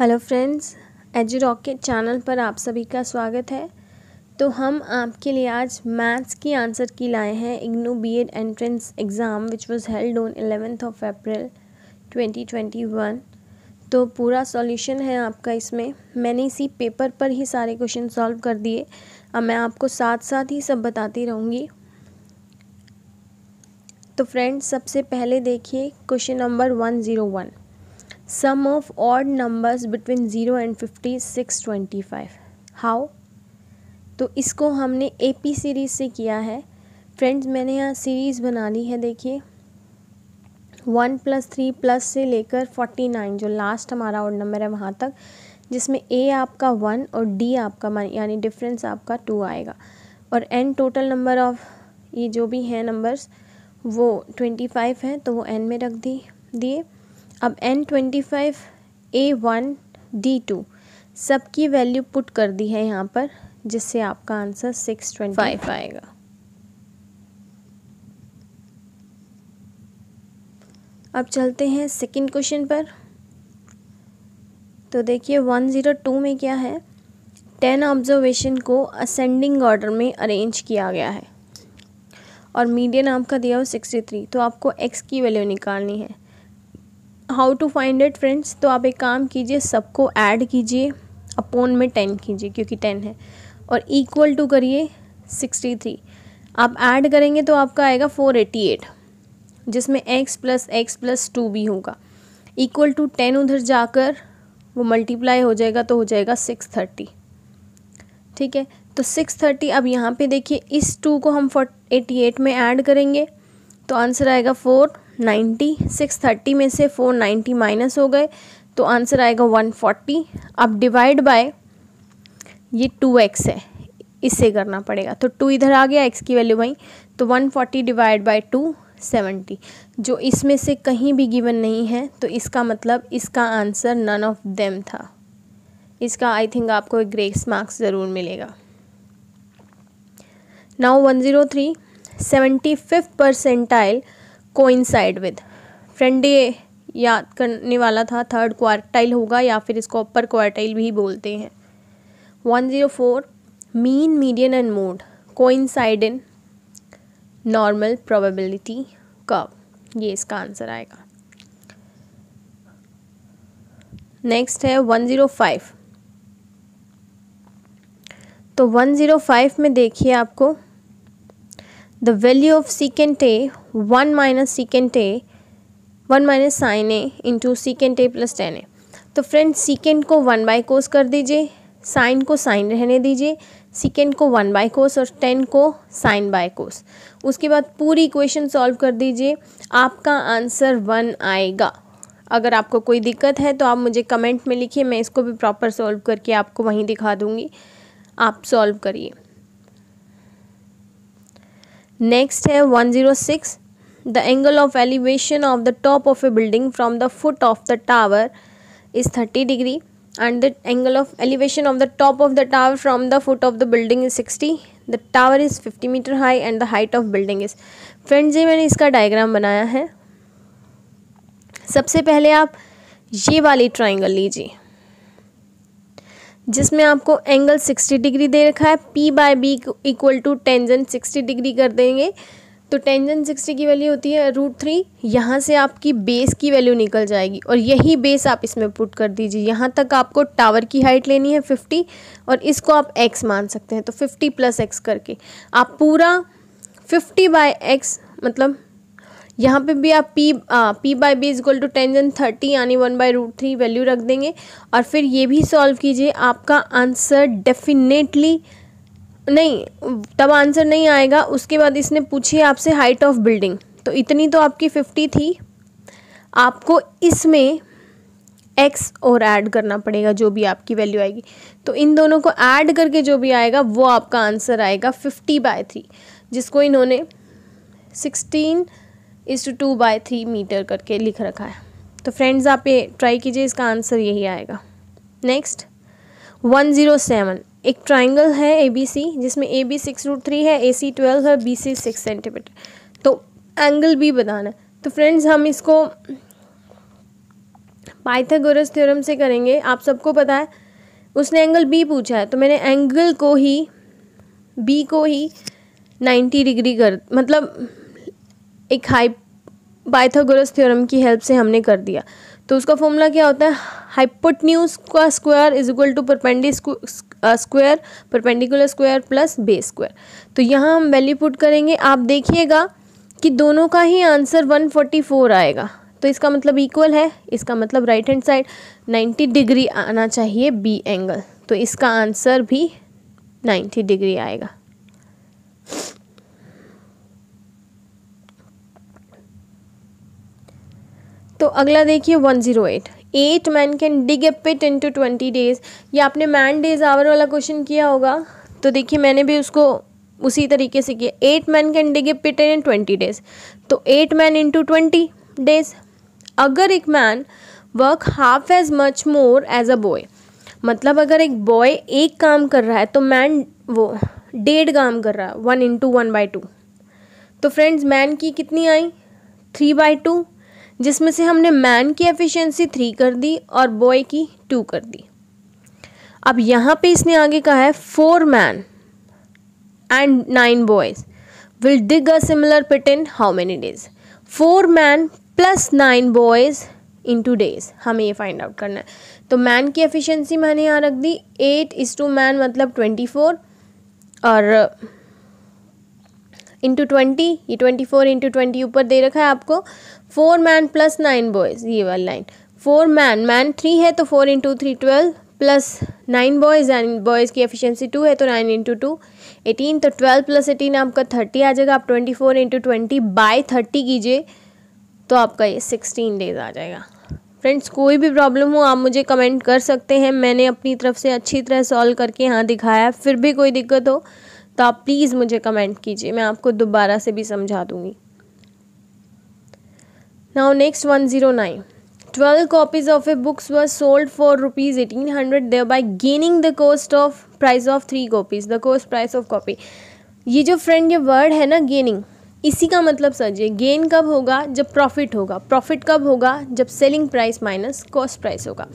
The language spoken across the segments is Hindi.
Hello friends Edge Rocket channel पर आप सभी का स्वागत है तो हम आपके लिए आज मैथ्स की आंसर की लाए हैं IGNOU BEd entrance exam which was held on eleventh of April 2021 तो पूरा सॉल्यूशन है आपका इसमें मैंने इसी पेपर पर ही सारे क्वेश्चन सॉल्व कर दिए अब मैं आपको साथ साथ ही सब बताती रहूँगी तो फ्रेंड्स सबसे पहले देखिए question number one zero one sum of odd numbers between fifty and twenty five how तो इसको हमने ए पी सीरीज़ से किया है फ्रेंड्स मैंने यहाँ सीरीज़ बना ली है देखिए वन प्लस थ्री प्लस से लेकर फोर्टी नाइन जो लास्ट हमारा ऑड नंबर है वहाँ तक जिसमें ए आपका वन और डी आपका यानी डिफरेंस आपका टू आएगा और एन टोटल नंबर ऑफ ये जो भी हैं नंबर्स वो ट्वेंटी फाइव है तो वो एन में रख दी दिए अब n twenty five a one d two सब की वैल्यू पुट कर दी है यहाँ पर जिससे आपका आंसर सिक्स ट्वेंटी फाइव आएगा अब चलते हैं सेकंड क्वेश्चन पर तो देखिए वन ज़ीरो टू में क्या है टेन ऑब्जर्वेशन को असेंडिंग ऑर्डर में अरेंज किया गया है और मीडियन आपका दिया हो सिक्सटी थ्री तो आपको एक्स की वैल्यू निकालनी है how to find it friends तो आप एक काम कीजिए सबको ऐड कीजिए अपोन में टेन कीजिए क्योंकि टेन है और इक्वल टू करिए सिक्सटी थ्री आप ऐड करेंगे तो आपका आएगा फोर एटी एट जिसमें x plus x plus two भी होगा इक्वल टू टेन उधर जाकर वो मल्टीप्लाई हो जाएगा तो हो जाएगा सिक्स थर्टी ठीक है तो सिक्स थर्टी अब यहाँ पे देखिए इस टू को हम फोर एटी एट में ऐड करेंगे तो आंसर आएगा फोर नाइन्टी सिक्स थर्टी में से फोर नाइन्टी माइनस हो गए तो आंसर आएगा वन फोर्टी अब डिवाइड बाय ये टू एक्स है इससे करना पड़ेगा तो टू इधर आ गया एक्स की वैल्यू वहीं तो one forty divide by two seventy जो इसमें से कहीं भी गिवन नहीं है तो इसका मतलब इसका आंसर नन ऑफ देम था इसका आई थिंक आपको एक ग्रेस मार्क्स ज़रूर मिलेगा now one zero three seventy fifth percentile coincide with friend ये याद करने वाला था थर्ड क्वार्टाइल होगा या फिर इसको अपर क्वार्टाइल भी बोलते हैं one zero four mean median and mode coincide in normal probability कब ये इसका आंसर आएगा नेक्स्ट है वन ज़ीरो फाइव तो वन ज़ीरो फाइव में देखिए आपको the value of secant A one minus secant A one minus sine A into secant A plus ten A तो फ्रेंड सिकेंड को वन बाई कोस कर दीजिए साइन को साइन रहने दीजिए सिकेंड को वन बाई कोस और टेन को साइन बाय कोस उसके बाद पूरी इक्वेशन सॉल्व कर दीजिए आपका आंसर वन आएगा अगर आपको कोई दिक्कत है तो आप मुझे कमेंट में लिखिए मैं इसको भी प्रॉपर सॉल्व करके आपको वहीं दिखा दूँगी आप सॉल्व करिए नेक्स्ट है one zero six The angle of elevation of the top of a building from the foot of the tower is 30 degree and the angle of elevation of the top of the tower from the foot of the building is 60. The tower is 50 meter high and the height of building is. Friends ये मैंने इसका डायग्राम बनाया है सबसे पहले आप ये वाली ट्राइंगल लीजिए जिसमें आपको एंगल 60 डिग्री दे रखा है P by B equal to tangent 60 degree कर देंगे तो टेंजन सिक्सटी की वैल्यू होती है रूट थ्री यहाँ से आपकी बेस की वैल्यू निकल जाएगी और यही बेस आप इसमें पुट कर दीजिए यहाँ तक आपको टावर की हाइट लेनी है फिफ्टी और इसको आप एक्स मान सकते हैं तो फिफ्टी प्लस एक्स करके आप पूरा फिफ्टी बाय एक्स मतलब यहाँ पे भी आप पी आ, P by B is equal to tangent thirty यानी one by root three value रख देंगे और फिर ये भी सॉल्व कीजिए आपका आंसर डेफिनेटली नहीं तब आंसर नहीं आएगा उसके बाद इसने पूछी आपसे हाइट ऑफ बिल्डिंग तो इतनी तो आपकी फिफ्टी थी आपको इसमें एक्स और ऐड करना पड़ेगा जो भी आपकी वैल्यू आएगी तो इन दोनों को ऐड करके जो भी आएगा वो आपका आंसर आएगा फिफ्टी बाय थ्री जिसको इन्होंने sixteen is to two by three metre करके लिख रखा है तो फ्रेंड्स आप ये ट्राई कीजिए इसका आंसर यही आएगा नेक्स्ट वन ज़ीरो सेवन एक ट्राइंगल है ए बी सी जिसमें A B six root three है ए सी ट्वेल्व है बी सी सिक्स सेंटीमीटर तो एंगल भी बताना तो फ्रेंड्स हम इसको पाइथागोरस थ्योरम से करेंगे आप सबको पता है उसने एंगल बी पूछा है तो मैंने एंगल को ही बी को ही नाइन्टी डिग्री कर मतलब एक हाई पाइथागोरस थ्योरम की हेल्प से हमने कर दिया तो उसका फॉर्मूला क्या होता है हाइपोटन्यूज का square is equal to perpendicular square perpendicular square plus base square तो यहाँ हम वैल्यू पुट करेंगे आप देखिएगा कि दोनों का ही आंसर 144 आएगा तो इसका मतलब इक्वल है इसका मतलब राइट हैंड साइड 90 डिग्री आना चाहिए बी एंगल तो इसका आंसर भी 90 डिग्री आएगा तो अगला देखिए one zero eight eight man can dig a pit in two twenty days ये आपने मैन डेज आवर वाला क्वेश्चन किया होगा तो देखिए मैंने भी उसको उसी तरीके से किया eight man can dig a pit in twenty days तो eight man into twenty days अगर एक man work half as much more as a boy मतलब अगर एक बॉय एक काम कर रहा है तो मैन वो डेढ़ काम कर रहा है one into one by two तो फ्रेंड्स मैन की कितनी आई थ्री बाई टू जिसमें से हमने मैन की एफिशिएंसी थ्री कर दी और बॉय की टू कर दी अब यहाँ पे इसने आगे कहा है four man and nine boys dig a similar pit in how many days four man plus nine boys in two days हमें ये फाइंड आउट करना है तो मैन की एफिशिएंसी मैंने यहाँ रख दी एट इज टू मैन मतलब ट्वेंटी फोर और इंटू ट्वेंटी ये ट्वेंटी फोर इंटू ट्वेंटी ऊपर दे रखा है आपको four man plus nine boys ये वाला line four man man three है तो four into three twelve plus nine boys and boys की एफिशिएंसी टू है तो नाइन इंटू टू एटीन तो ट्वेल्व प्लस एटीन आपका थर्टी आ जाएगा आप twenty four into twenty by thirty कीजिए तो आपका ये सिक्सटीन डेज आ जाएगा फ्रेंड्स कोई भी प्रॉब्लम हो आप मुझे कमेंट कर सकते हैं मैंने अपनी तरफ से अच्छी तरह सॉल्व करके यहाँ दिखाया फिर भी कोई दिक्कत हो तो आप प्लीज़ मुझे कमेंट कीजिए मैं आपको दोबारा से भी समझा दूँगी now next one zero nine twelve copies of a books were sold for rupees eighteen hundred thereby gaining the cost of price of three copies the cost price of copy ये जो फ्रेंड ये वर्ड है ना गेनिंग इसी का मतलब समझिए गेन कब होगा जब प्रॉफिट होगा प्रॉफिट कब होगा जब selling price minus cost price होगा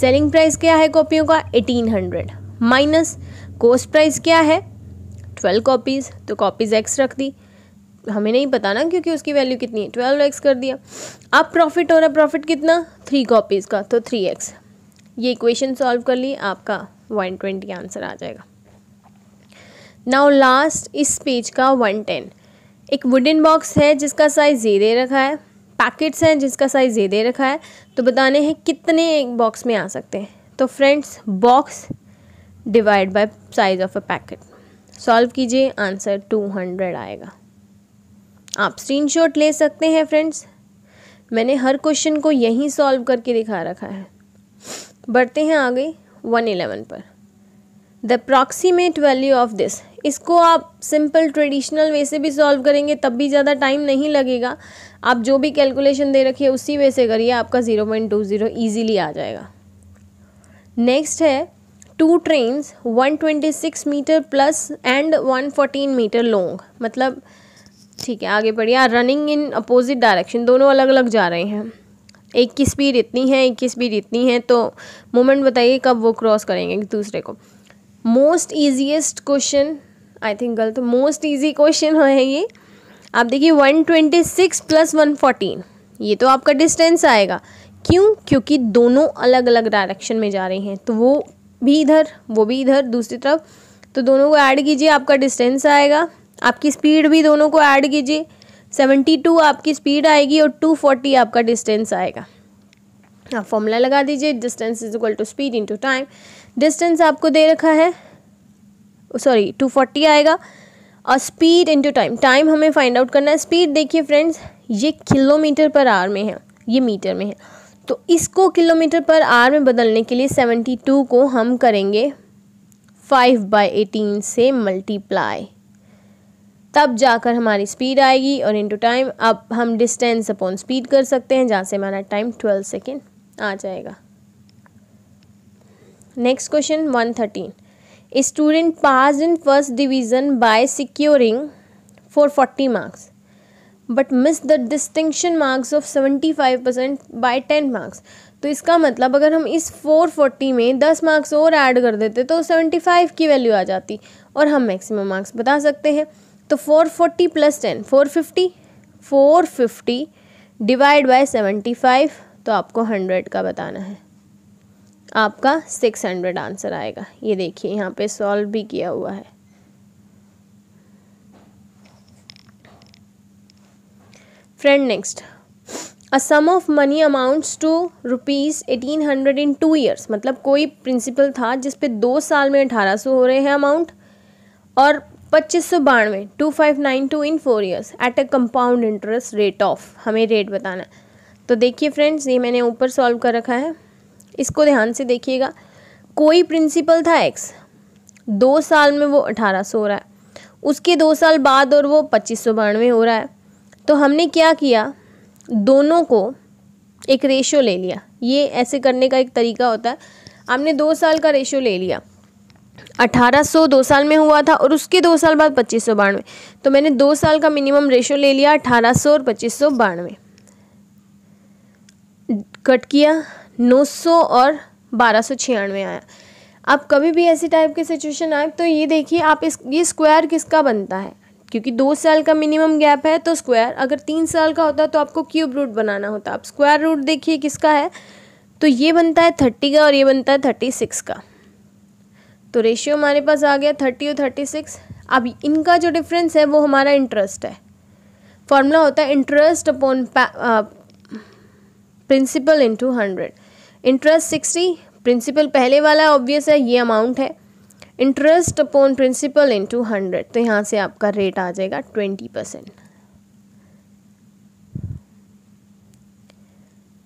सेलिंग प्राइस क्या है कॉपियों का eighteen hundred minus cost price क्या है ट्वेल्व कॉपीज़ तो कॉपीज़ एक्स रख दी हमें नहीं पता ना क्योंकि उसकी वैल्यू कितनी है ट्वेल्व एक्स कर दिया अब प्रॉफिट हो रहा है प्रॉफिट कितना थ्री कॉपीज़ का तो थ्री एक्स ये इक्वेशन सॉल्व कर ली आपका वन ट्वेंटी आंसर आ जाएगा नाउ लास्ट इस पेज का वन टेन एक वुडन बॉक्स है जिसका साइज़ ये दे रखा है पैकेट्स हैं जिसका साइज़ ये दे रखा है तो बताने हैं कितने एक बॉक्स में आ सकते हैं तो friends box divide by size of a packet solve कीजिए आंसर 200 आएगा आप स्क्रीनशॉट ले सकते हैं फ्रेंड्स मैंने हर क्वेश्चन को यहीं सॉल्व करके दिखा रखा है बढ़ते हैं आगे 111 पर the approximate value of this इसको आप सिंपल ट्रेडिशनल वे से भी सॉल्व करेंगे तब भी ज़्यादा टाइम नहीं लगेगा आप जो भी कैलकुलेशन दे रखिए उसी वे से करिए आपका zero point two zero easily आ जाएगा नेक्स्ट है two trains 126 metre plus and 114 metre long मतलब ठीक है आगे बढ़िए रनिंग इन अपोजिट डायरेक्शन दोनों अलग अलग जा रहे हैं एक की स्पीड इतनी है एक की स्पीड इतनी है तो मोमेंट बताइए कब वो क्रॉस करेंगे एक दूसरे को most easiest question I think गलत मोस्ट ईजी क्वेश्चन है ये आप देखिए 126 प्लस 114 ये तो आपका डिस्टेंस आएगा क्यों क्योंकि दोनों अलग अलग डायरेक्शन में जा रहे हैं तो वो भी इधर वो भी इधर दूसरी तरफ तो दोनों को ऐड कीजिए आपका डिस्टेंस आएगा आपकी स्पीड भी दोनों को ऐड कीजिए सेवेंटी टू आपकी स्पीड आएगी और टू फोर्टी आपका डिस्टेंस आएगा आप फॉर्मूला लगा दीजिए distance is equal to speed to time distance आपको दे रखा है सॉरी टू फोर्टी आएगा और स्पीड इंटू टाइम टाइम हमें फाइंड आउट करना है स्पीड देखिए फ्रेंड्स ये किलोमीटर पर आवर में है ये मीटर में है तो इसको किलोमीटर पर आर में बदलने के लिए सेवेंटी टू को हम करेंगे फाइव बाई एटीन से मल्टीप्लाई तब जाकर हमारी स्पीड आएगी और इनटू टाइम अब हम डिस्टेंस अपॉन स्पीड कर सकते हैं जहाँ से हमारा टाइम ट्वेल्व सेकेंड आ जाएगा next question one thirteen student pass in first division by securing four forty marks but miss the distinction marks of seventy five percent by ten marks तो इसका मतलब अगर हम इस फोर फोर्टी में दस मार्क्स और ऐड कर देते तो सेवेंटी फाइव की वैल्यू आ जाती और हम मैक्सिमम मार्क्स बता सकते हैं तो four forty plus ten four fifty four fifty divide by seventy five तो आपको हंड्रेड का बताना है आपका सिक्स हंड्रेड आंसर आएगा ये देखिए यहाँ पे सॉल्व भी किया हुआ है friend next a sum of money amounts to rupees eighteen hundred in two years मतलब कोई प्रिंसिपल था जिस पे दो साल में अठारह सौ हो रहे हैं अमाउंट और पच्चीस सौ बानवे two five nine two in four years at a compound interest rate of हमें रेट बताना है तो देखिए फ्रेंड्स ये मैंने ऊपर सॉल्व कर रखा है इसको ध्यान से देखिएगा कोई प्रिंसिपल था एक्स दो साल में वो अठारह सौ हो रहा है उसके दो साल बाद और वो पच्चीस सौ बानवे हो रहा है तो हमने क्या किया दोनों को एक रेशो ले लिया ये ऐसे करने का एक तरीका होता है हमने दो साल का रेशो ले लिया 1800 दो साल में हुआ था और उसके दो साल बाद पच्चीस सौ बानवे तो मैंने दो साल का मिनिमम रेशो ले लिया 1800 और पच्चीस सौ बानवे कट किया 900 और बारह सौ छियानवे आया अब कभी भी ऐसी टाइप की सिचुएशन आए तो ये देखिए आप इस ये स्क्वायर किसका बनता है क्योंकि दो साल का मिनिमम गैप है तो स्क्वायर अगर तीन साल का होता तो आपको क्यूब रूट बनाना होता आप स्क्वायर रूट देखिए किसका है तो ये बनता है थर्टी का और ये बनता है थर्टी सिक्स का तो रेशियो हमारे पास आ गया थर्टी और थर्टी सिक्स अब इनका जो डिफरेंस है वो हमारा इंटरेस्ट है फॉर्मूला होता है interest upon principal into hundred interest sixty principal पहले वाला ऑब्वियस है ये अमाउंट है interest upon principal two hundred तो यहाँ से आपका रेट आ जाएगा ट्वेंटी परसेंट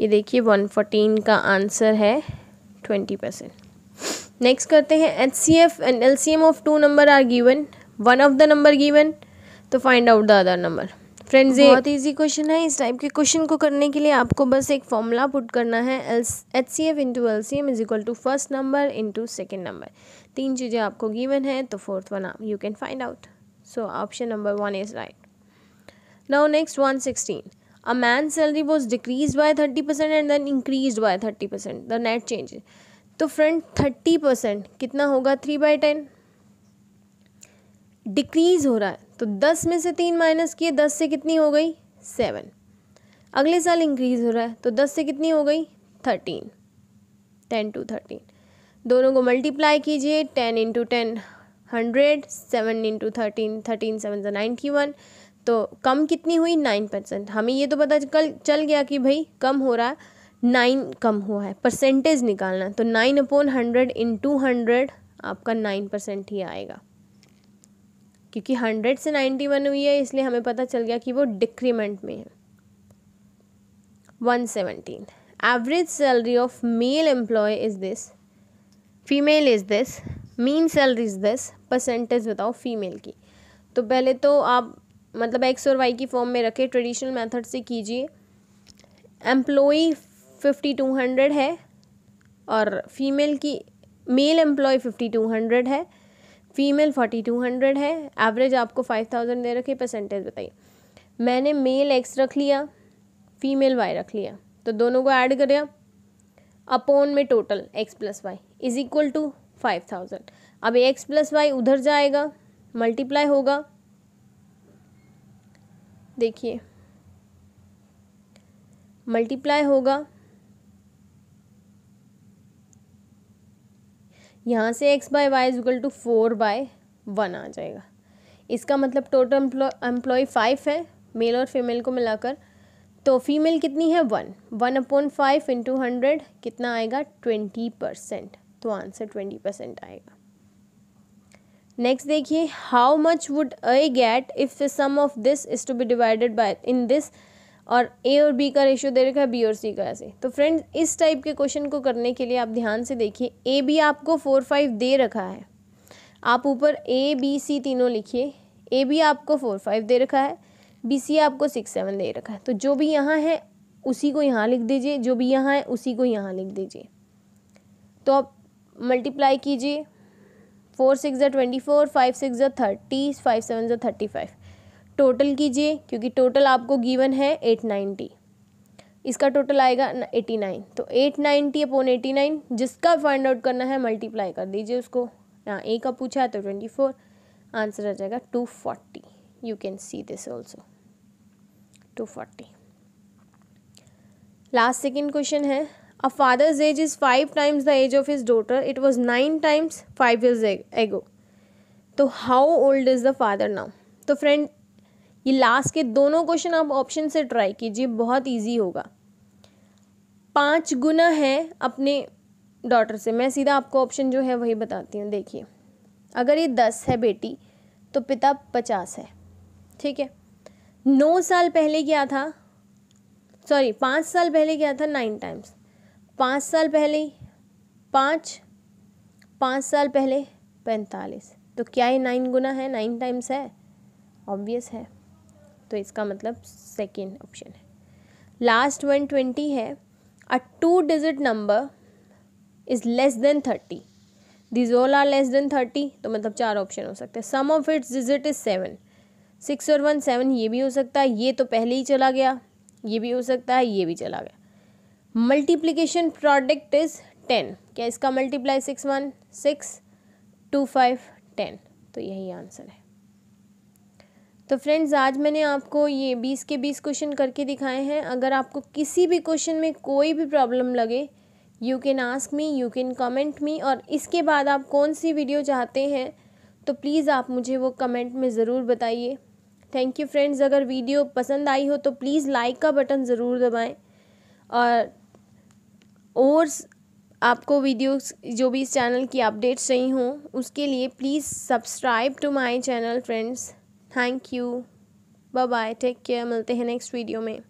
ये देखिए वन फोर्टीन का आंसर है ट्वेंटी परसेंट नेक्स्ट करते हैं H C F and L C M of two number are given one of the number given तो find out the other number friends ये बहुत इजी क्वेश्चन है इस टाइप के क्वेश्चन को करने के लिए आपको बस एक फॉर्मूला पुट करना है H C F into L C M is equal to first number into second number तीन चीज़ें आपको गिवन है तो फोर्थ वन आप you can find out so option number one is right now next one sixteen a man salary was decrease by thirty percent and then increase by thirty percent the net change तो फ्रेंड थर्टी परसेंट कितना होगा थ्री बाय टेन डिक्रीज हो रहा है तो दस में से तीन माइनस किए दस से कितनी हो गई सेवन अगले साल इंक्रीज़ हो रहा है तो दस से कितनी हो गई थर्टीन टेन टू थर्टीन दोनों को मल्टीप्लाई कीजिए ten into ten hundred seven into thirteen thirteen seven से नाइन्टी वन तो कम कितनी हुई नाइन परसेंट हमें ये तो पता कल चल गया कि भाई कम हो रहा है नाइन कम हुआ है परसेंटेज निकालना तो नाइन अपॉन हंड्रेड इन टू हंड्रेड आपका नाइन परसेंट ही आएगा क्योंकि हंड्रेड से नाइन्टी वन हुई है इसलिए हमें पता चल गया कि वो डिक्रीमेंट में है one seventeen average salary of male employ is this female is this mean salary is this percentage बताओ फीमेल की तो पहले तो आप मतलब एक्स और वाई की फॉर्म में रखे ट्रेडिशनल मेथड से कीजिए एम्प्लॉय फिफ्टी टू हंड्रेड है और फीमेल की male employ fifty two hundred है फीमेल फोर्टी टू हंड्रेड है एवरेज आपको फाइव थाउजेंड दे रखी परसेंटेज बताइए मैंने मेल एक्स रख लिया फीमेल वाई रख लिया तो दोनों को ऐड कर अपोन में total X plus Y is equal to five thousand अब एक्स प्लस वाई उधर जाएगा मल्टीप्लाई होगा देखिए मल्टीप्लाई होगा यहाँ से X by Y equal to four by one आ जाएगा इसका मतलब टोटल एम्प्लॉय फाइव है मेल और फीमेल को मिलाकर तो फीमेल कितनी है one one upon five into hundred कितना आएगा ट्वेंटी परसेंट तो आंसर ट्वेंटी परसेंट आएगा नेक्स्ट देखिए how much would I get if the sum of this is to be divided by in this और ए और बी का रेशियो दे रखा है बी और सी का ऐसे तो फ्रेंड्स इस टाइप के क्वेश्चन को करने के लिए आप ध्यान से देखिए ए बी आपको फोर फाइव दे रखा है आप ऊपर ए बी सी तीनों लिखिए ए बी आपको फोर फाइव दे रखा है बी सी आपको सिक्स सेवन दे रखा है तो जो भी यहाँ है उसी को यहाँ लिख दीजिए जो भी यहाँ है उसी को यहाँ लिख दीजिए तो आप मल्टीप्लाई कीजिए फोर सिक्स ज़ा ट्वेंटी फोर फाइव सिक्स ज़ा थर्टी फाइव सेवन ज़ा थर्टी फाइव टोटल कीजिए क्योंकि टोटल आपको गिवन है एट नाइन्टी इसका टोटल आएगा एटी नाइन तो eight ninety upon eighty nine जिसका फाइंड आउट करना है मल्टीप्लाई कर दीजिए उसको यहाँ ए का पूछा है तो ट्वेंटी फोर आंसर आ जाएगा two forty you can see this also two forty last second question है a father's age is five times the age of his daughter it was nine times five is ago तो how old is the father now तो फ्रेंड ये लास्ट के दोनों क्वेश्चन आप ऑप्शन से ट्राई कीजिए बहुत ईजी होगा पाँच गुना है अपने डॉटर से मैं सीधा आपको ऑप्शन जो है वही बताती हूँ देखिए अगर ये दस है बेटी तो पिता पचास है ठीक है नौ साल पहले क्या था सॉरी पाँच साल पहले क्या था नाइन टाइम्स पाँच साल पहले पाँच पाँच साल पहले पैंतालीस तो क्या ये नाइन गुना है नाइन टाइम्स है ऑब्वियस है तो इसका मतलब सेकेंड ऑप्शन है लास्ट वन ट्वेंटी है a two digit number is less than thirty these all are less than thirty तो मतलब चार ऑप्शन हो सकते हैं sum of its digit is seven six और वन सेवन ये भी हो सकता है ये तो पहले ही चला गया ये भी हो सकता है ये भी चला गया मल्टीप्लीकेशन प्रोडक्ट इज़ टेन क्या इसका multiply six one six two five ten तो यही आंसर है तो फ्रेंड्स आज मैंने आपको ये बीस के बीस क्वेश्चन करके दिखाए हैं अगर आपको किसी भी क्वेश्चन में कोई भी प्रॉब्लम लगे you can ask me you can comment me और इसके बाद आप कौन सी वीडियो चाहते हैं तो प्लीज़ आप मुझे वो कमेंट में ज़रूर बताइए थैंक यू फ्रेंड्स अगर वीडियो पसंद आई हो तो प्लीज़ लाइक का बटन ज़रूर दबाएँ और और आपको वीडियोस जो भी इस चैनल की अपडेट्स चाहिए हों उसके लिए please subscribe to my channel friends thank you bye bye take care मिलते हैं नेक्स्ट वीडियो में